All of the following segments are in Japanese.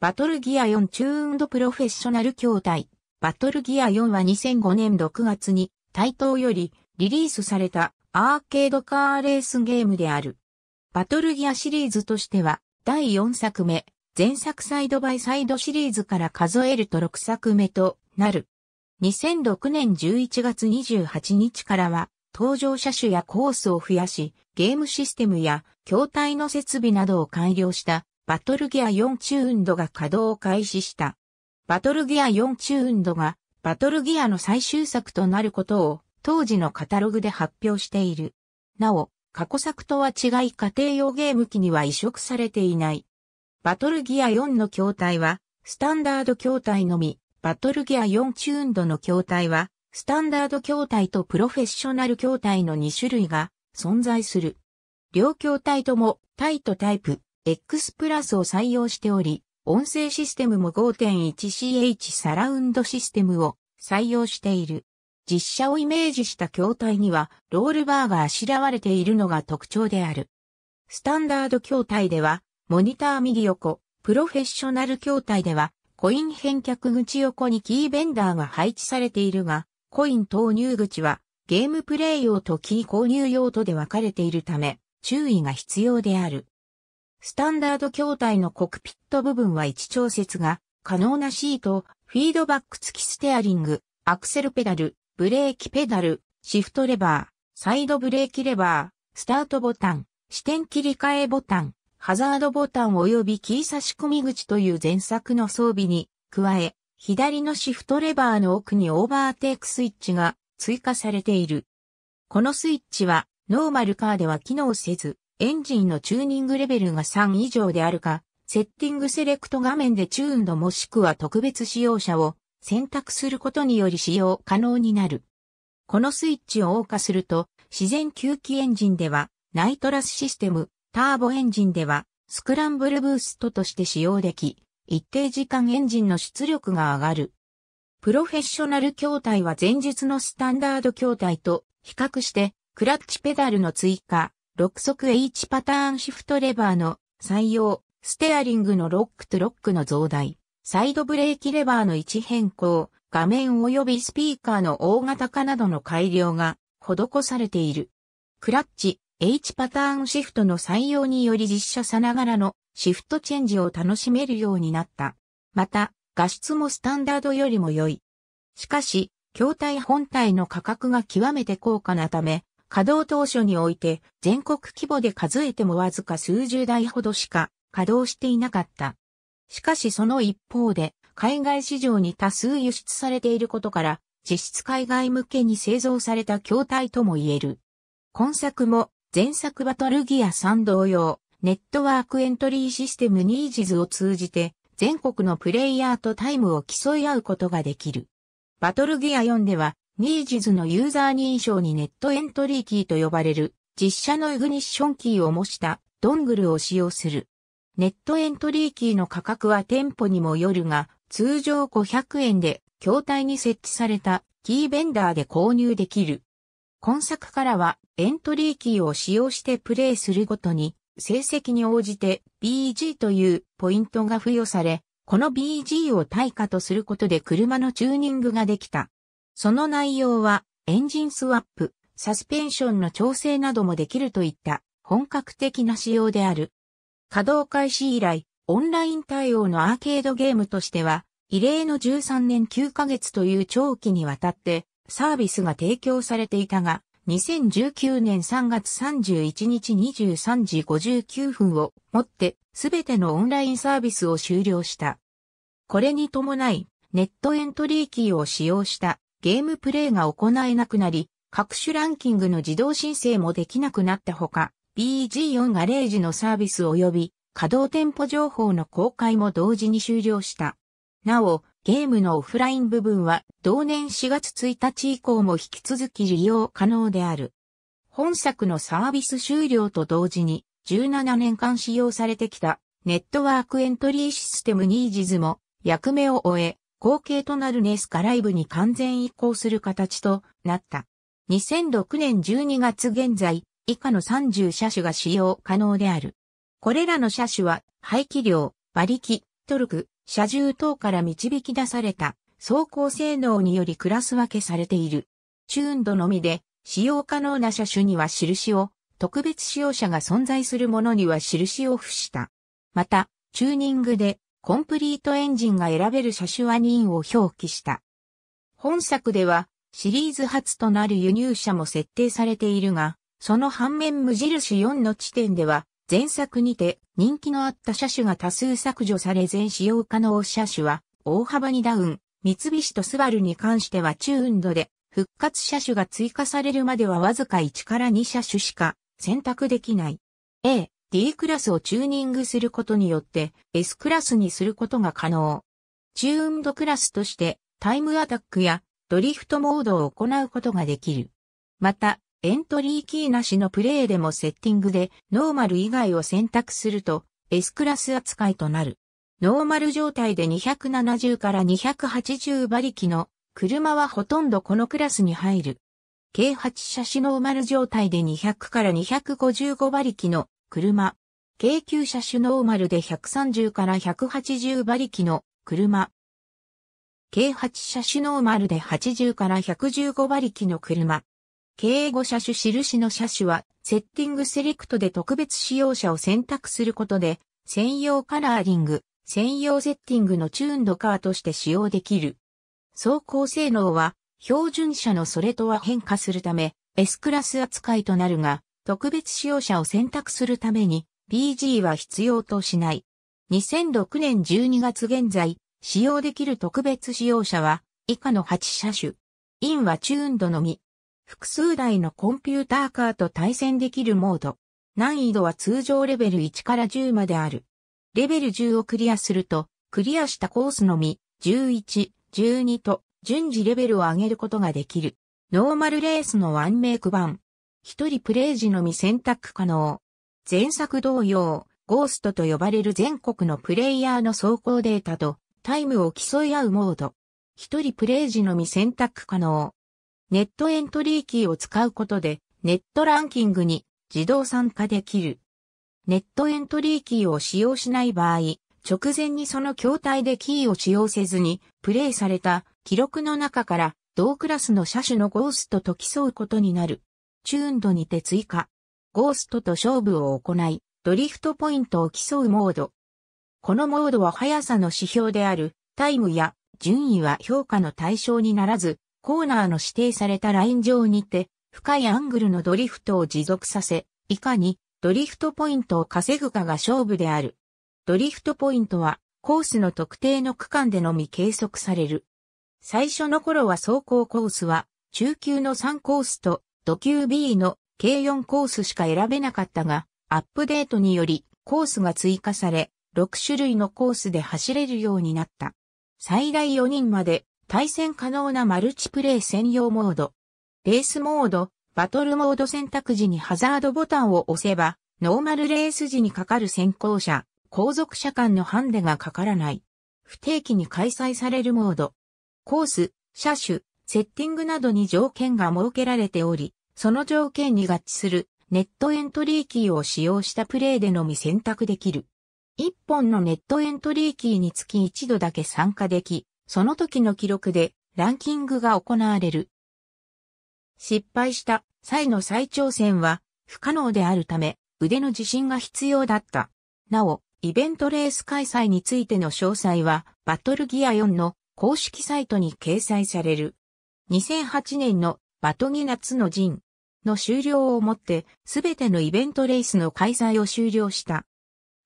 バトルギア4チューンドプロフェッショナル筐体。バトルギア4は2005年6月に、対等よりリリースされたアーケードカーレースゲームである。バトルギアシリーズとしては、第4作目、前作サイドバイサイドシリーズから数えると6作目となる。2006年11月28日からは、登場車種やコースを増やし、ゲームシステムや筐体の設備などを改良したバトルギア4チューンドが稼働を開始した。バトルギア4チューンドがバトルギアの最終作となることを当時のカタログで発表している。なお、過去作とは違い家庭用ゲーム機には移植されていない。バトルギア4の筐体はスタンダード筐体のみ、バトルギア4チューンドの筐体はスタンダード筐体とプロフェッショナル筐体の2種類が存在する。両筐体ともタイとタイプ、X プラスを採用しており、音声システムも 5.1CH サラウンドシステムを採用している。実写をイメージした筐体にはロールバーがあしらわれているのが特徴である。スタンダード筐体では、モニター右横、プロフェッショナル筐体では、コイン返却口横にキーベンダーが配置されているが、コイン投入口はゲームプレイ用とキー購入用とで分かれているため、注意が必要である。スタンダード筐体のコクピット部分は位置調節が可能なシート、フィードバック付きステアリング、アクセルペダル、ブレーキペダル、シフトレバー、サイドブレーキレバー、スタートボタン、視点切り替えボタン、ハザードボタン及びキー差し込み口という前作の装備に加え、左のシフトレバーの奥にオーバーテイクスイッチが追加されている。このスイッチはノーマルカーでは機能せず、エンジンのチューニングレベルが3以上であるか、セッティングセレクト画面でチューンドもしくは特別使用者を選択することにより使用可能になる。このスイッチを謳歌すると、自然吸気エンジンでは、ナイトラスシステム、ターボエンジンでは、スクランブルブーストとして使用でき、一定時間エンジンの出力が上がる。プロフェッショナル筐体は前述のスタンダード筐体と比較して、クラッチペダルの追加、6速 H パターンシフトレバーの採用、ステアリングのロックとロックの増大、サイドブレーキレバーの位置変更、画面及びスピーカーの大型化などの改良が施されている。クラッチ、H パターンシフトの採用により実車さながらのシフトチェンジを楽しめるようになった。また、画質もスタンダードよりも良い。しかし、筐体本体の価格が極めて高価なため、稼働当初において全国規模で数えてもわずか数十台ほどしか稼働していなかった。しかしその一方で海外市場に多数輸出されていることから実質海外向けに製造された筐体とも言える。今作も前作バトルギア3同様ネットワークエントリーシステムニージズを通じて全国のプレイヤーとタイムを競い合うことができる。バトルギア4ではニージズのユーザー認証にネットエントリーキーと呼ばれる実写のイグニッションキーを模したドングルを使用する。ネットエントリーキーの価格は店舗にもよるが、通常500円で筐体に設置されたキーベンダーで購入できる。今作からはエントリーキーを使用してプレイするごとに成績に応じて BG というポイントが付与され、この BG を対価とすることで車のチューニングができた。その内容は、エンジンスワップ、サスペンションの調整などもできるといった本格的な仕様である。稼働開始以来、オンライン対応のアーケードゲームとしては、異例の13年9ヶ月という長期にわたってサービスが提供されていたが、2019年3月31日23時59分をもってすべてのオンラインサービスを終了した。これに伴い、ネットエントリーキーを使用したゲームプレイが行えなくなり、各種ランキングの自動申請もできなくなったほか、BG4 ガレージのサービス及び稼働店舗情報の公開も同時に終了した。なお、ゲームのオフライン部分は同年4月1日以降も引き続き利用可能である。本作のサービス終了と同時に17年間使用されてきたネットワークエントリーシステムニージズも役目を終え後継となるネスカライブに完全移行する形となった。2006年12月現在、以下の30車種が使用可能である。これらの車種は、排気量、馬力、トルク、車重等から導き出された走行性能によりクラス分けされている。チューンドのみで使用可能な車種には印を、特別使用者が存在するものには印を付した。また、チューニングでコンプリートエンジンが選べる車種は任を表記した。本作ではシリーズ初となる輸入車も設定されているが、その反面無印4の地点では、前作にて人気のあった車種が多数削除され全使用可能車種は大幅にダウン、三菱とスバルに関しては中運動で復活車種が追加されるまではわずか1から2車種しか選択できない。A、t クラスをチューニングすることによって S クラスにすることが可能。チューンドクラスとしてタイムアタックやドリフトモードを行うことができる。また、エントリーキーなしのプレイでもセッティングでノーマル以外を選択すると S クラス扱いとなる。ノーマル状態で270から280馬力の車はほとんどこのクラスに入る。k 8車種ノーマル状態で200から255馬力の車。軽級車種ノーマルで130から180馬力の車。軽8車種ノーマルで80から115馬力の車。軽5車種印の車種は、セッティングセレクトで特別使用車を選択することで、専用カラーリング、専用セッティングのチューンドカーとして使用できる。走行性能は、標準車のそれとは変化するため、S クラス扱いとなるが、特別使用者を選択するために PG は必要としない。2006年12月現在、使用できる特別使用者は以下の8車種。インはチューンドのみ。複数台のコンピューターカーと対戦できるモード。難易度は通常レベル1から10まである。レベル10をクリアすると、クリアしたコースのみ、11、12と、順次レベルを上げることができる。ノーマルレースのワンメイク版、一人プレイ時のみ選択可能。前作同様、ゴーストと呼ばれる全国のプレイヤーの走行データとタイムを競い合うモード。一人プレイ時のみ選択可能。ネットエントリーキーを使うことでネットランキングに自動参加できる。ネットエントリーキーを使用しない場合、直前にその筐体でキーを使用せずにプレイされた記録の中から同クラスの車種のゴーストと競うことになる。チューンドにて追加。ゴーストと勝負を行い、ドリフトポイントを競うモード。このモードは速さの指標であるタイムや順位は評価の対象にならず、コーナーの指定されたライン上にて、深いアングルのドリフトを持続させ、いかにドリフトポイントを稼ぐかが勝負である。ドリフトポイントは、コースの特定の区間でのみ計測される。最初の頃は走行コースは、中級の3コースとド級 B の計4コースしか選べなかったが、アップデートによりコースが追加され、6種類のコースで走れるようになった。最大4人まで対戦可能なマルチプレイ専用モード。レースモード、バトルモード選択時にハザードボタンを押せば、ノーマルレース時にかかる先行者、後続者間のハンデがかからない。不定期に開催されるモード。コース、車種、セッティングなどに条件が設けられており、その条件に合致するネットエントリーキーを使用したプレイでのみ選択できる。1本のネットエントリーキーにつき1度だけ参加でき、その時の記録でランキングが行われる。失敗した際の再挑戦は不可能であるため腕の自信が必要だった。なお、イベントレース開催についての詳細はバトルギア4の公式サイトに掲載される。2008年のバトギナツの陣の終了をもって、すべてのイベントレースの開催を終了した。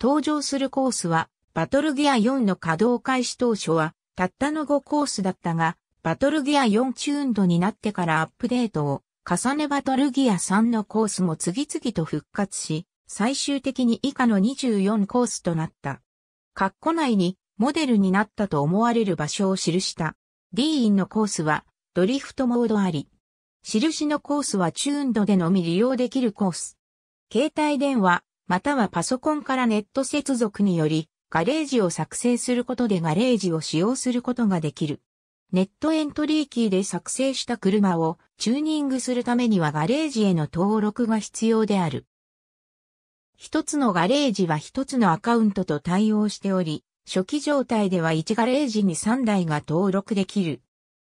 登場するコースは、バトルギア4の稼働開始当初は、たったの5コースだったが、バトルギア4チューンドになってからアップデートを重ねバトルギア3のコースも次々と復活し、最終的に以下の24コースとなった。括弧内にモデルになったと思われる場所を記した。D インのコースはドリフトモードあり、印のコースはチューンドでのみ利用できるコース。携帯電話、またはパソコンからネット接続により、ガレージを作成することでガレージを使用することができる。ネットエントリーキーで作成した車をチューニングするためにはガレージへの登録が必要である。一つのガレージは一つのアカウントと対応しており、初期状態では1ガレージに3台が登録できる。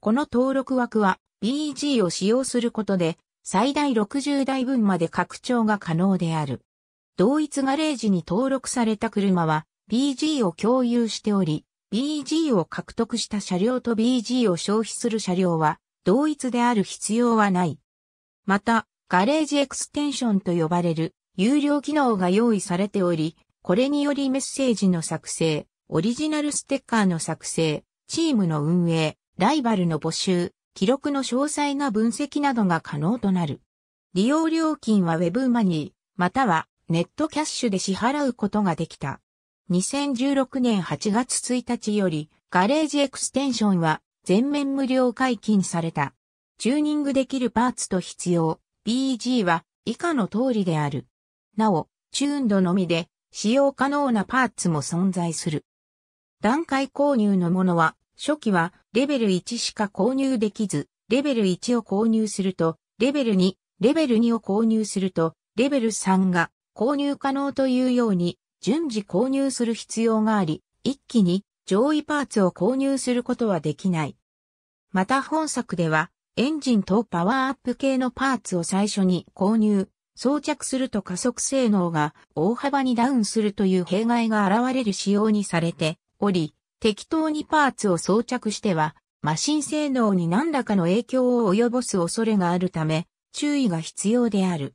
この登録枠は BEG を使用することで、最大60台分まで拡張が可能である。同一ガレージに登録された車は BG を共有しており、BG を獲得した車両と BG を消費する車両は同一である必要はない。また、ガレージエクステンションと呼ばれる有料機能が用意されており、これによりメッセージの作成、オリジナルステッカーの作成、チームの運営、ライバルの募集、記録の詳細な分析などが可能となる。利用料金は Web マニー、またはネットキャッシュで支払うことができた。2016年8月1日より、ガレージエクステンションは全面無料解禁された。チューニングできるパーツと必要、BG は以下の通りである。なお、チューンドのみで使用可能なパーツも存在する。段階購入のものは初期はレベル1しか購入できず、レベル1を購入すると、レベル2、レベル2を購入すると、レベル3が購入可能というように、順次購入する必要があり、一気に上位パーツを購入することはできない。また本作では、エンジンとパワーアップ系のパーツを最初に購入、装着すると加速性能が大幅にダウンするという弊害が現れる仕様にされており、適当にパーツを装着しては、マシン性能に何らかの影響を及ぼす恐れがあるため、注意が必要である。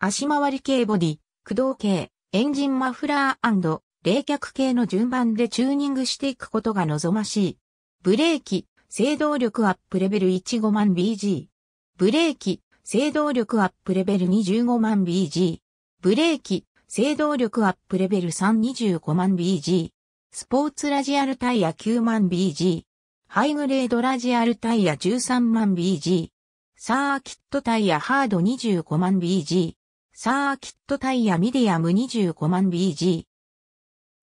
足回り系ボディ、駆動系、エンジンマフラー冷却系の順番でチューニングしていくことが望ましい。ブレーキ、制動力アップレベル15万 BG。ブレーキ、制動力アップレベル25万 BG。ブレーキ、制動力アップレベル325万 BG。スポーツラジアルタイヤ9万 BG。ハイグレードラジアルタイヤ13万 BG。サーキットタイヤハード25万 BG。サーキットタイヤミディアム25万 BG。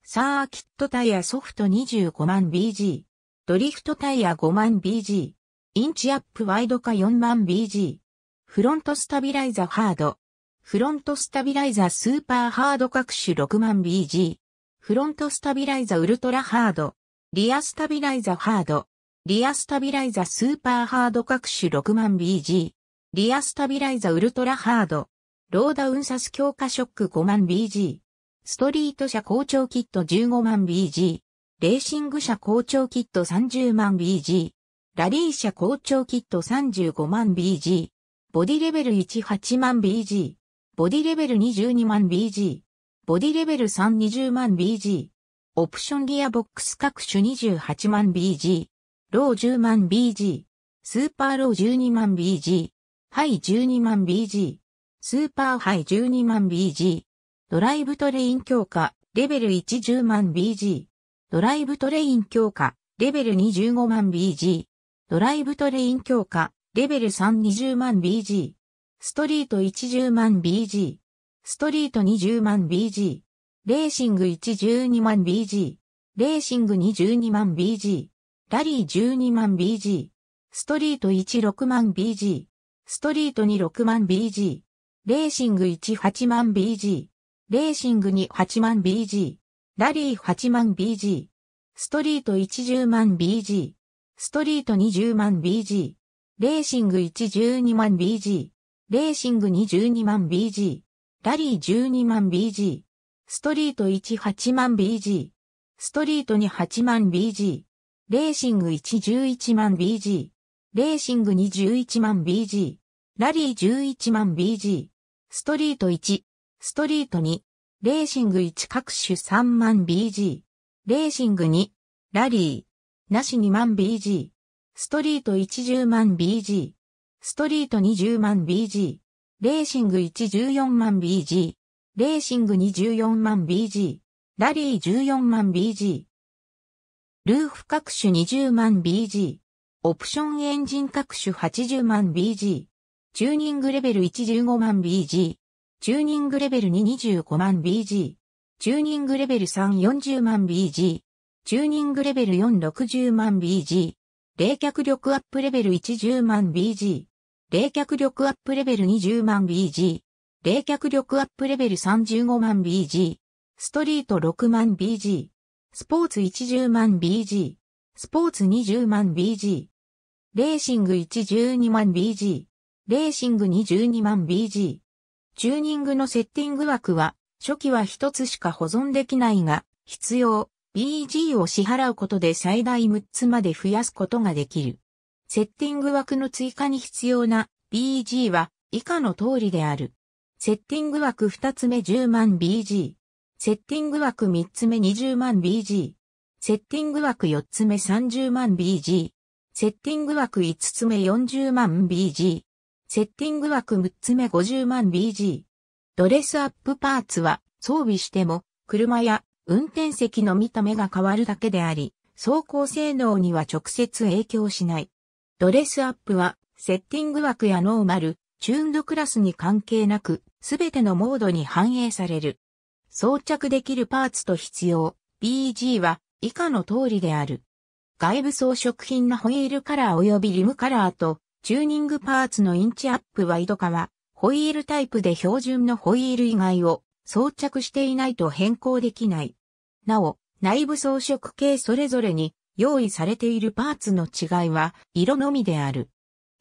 サーキットタイヤソフト25万 BG。ドリフトタイヤ5万 BG。インチアップワイド化4万 BG。フロントスタビライザーハード。フロントスタビライザースーパーハード各種6万 BG。フロントスタビライザウルトラハード、リアスタビライザハード、リアスタビライザスーパーハード各種6万 b g リアスタビライザウルトラハード、ローダウンサス強化ショック5万 b g ストリート車校長キット1 5万 b g レーシング車校長キット3 0万 b g ラリー車校長キット3 5万 b g ボディレベル1 8万 b g ボディレベル2 2万 b g ボディレベル320万 BG。オプションギアボックス各種28万 BG。ロー10万 BG。スーパーロー12万 BG。ハイ12万 BG。スーパーハイ12万 BG。ドライブトレイン強化、レベル110万 BG。ドライブトレイン強化、レベル25万 BG。ドライブトレイン強化、レベル320万 BG。ストリート10万 BG。ストリート20万 BG。レーシング112万 BG。レーシング22万 BG。ラリー12万 BG。ストリート16万 BG。ストリート26万 BG。レーシング18万 BG。レーシング28万 BG。ラリー8万 BG。ストリート10万 BG。ストリート20万 BG。レーシング112万 BG。レーシング22万 BG。ラリー12万 BG、ストリート18万 BG、ストリート28万 BG、レーシング111万 BG、レーシング211万 BG、ラリー11万 BG、ストリート1、ストリート2、レーシング1各種3万 BG、レーシング2、ラリー、なし2万 BG、ストリート1 0万 BG、ストリート20万 BG、レーシング114万 BG、レーシング214万 BG、ラリー14万 BG、ルーフ各種20万 BG、オプションエンジン各種80万 BG、チューニングレベル115万 BG、チューニングレベル225万 BG、チューニングレベル340万 BG、チューニングレベル460万 BG、冷却力アップレベル110万 BG、冷却力アップレベル20万 BG、冷却力アップレベル35万 BG、ストリート6万 BG、スポーツ10万 BG、スポーツ20万 BG、レーシング112万 BG、レーシング22万 BG。チューニングのセッティング枠は、初期は一つしか保存できないが、必要、BG を支払うことで最大6つまで増やすことができる。セッティング枠の追加に必要な BG は以下の通りである。セッティング枠2つ目10万 BG。セッティング枠3つ目20万 BG。セッティング枠4つ目30万 BG。セッティング枠5つ目40万 BG。セッティング枠6つ目50万 BG。ドレスアップパーツは装備しても車や運転席の見た目が変わるだけであり、走行性能には直接影響しない。ドレスアップは、セッティング枠やノーマル、チューンドクラスに関係なく、すべてのモードに反映される。装着できるパーツと必要、BG は以下の通りである。外部装飾品のホイールカラー及びリムカラーと、チューニングパーツのインチアップワイド化は、ホイールタイプで標準のホイール以外を装着していないと変更できない。なお、内部装飾系それぞれに用意されているパーツの違いは色のみである。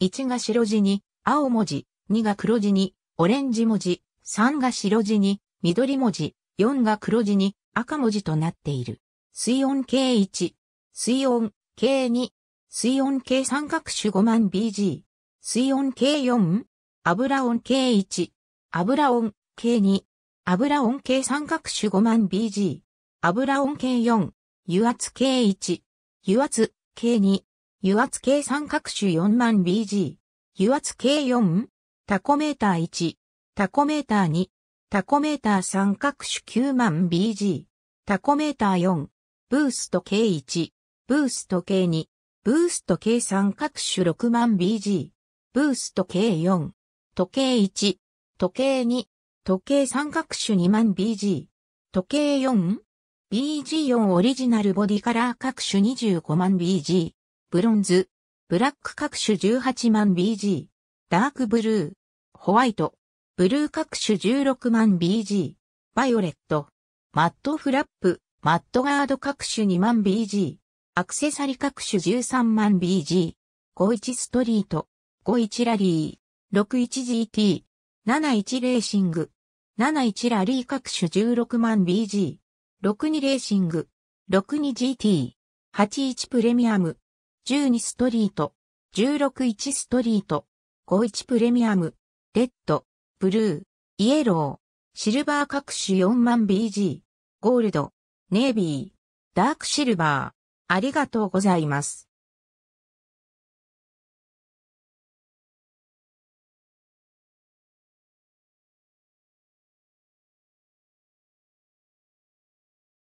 1が白地に青文字、2が黒地にオレンジ文字、3が白地に緑文字、4が黒地に赤文字となっている。水温計1、水温計2、水温計3各種5万 BG、水温計4、油温計1、油温計2、油温計3各種5万 BG、油温計4、油圧計1、油圧、計2、油圧計3各種4万 BG、油圧計4、タコメーター1、タコメーター2、タコメーター3各種9万 BG、タコメーター4、ブースト計1、ブースト計2、ブースト計3各種6万 BG、ブースト計4、時計1、時計2、時計3各種2万 BG、時計4、BG4 オリジナルボディカラー各種25万 BG、ブロンズ、ブラック各種18万 BG、ダークブルー、ホワイト、ブルー各種16万 BG、バイオレット、マットフラップ、マットガード各種2万 BG、アクセサリ各種13万 BG、51ストリート、51ラリー、61GT、71レーシング、71ラリー各種16万 BG、62レーシング、62GT、81プレミアム、12ストリート、161ストリート、51プレミアム、レッド、ブルー、イエロー、シルバー各種4万 BG、ゴールド、ネイビー、ダークシルバー。ありがとうございます。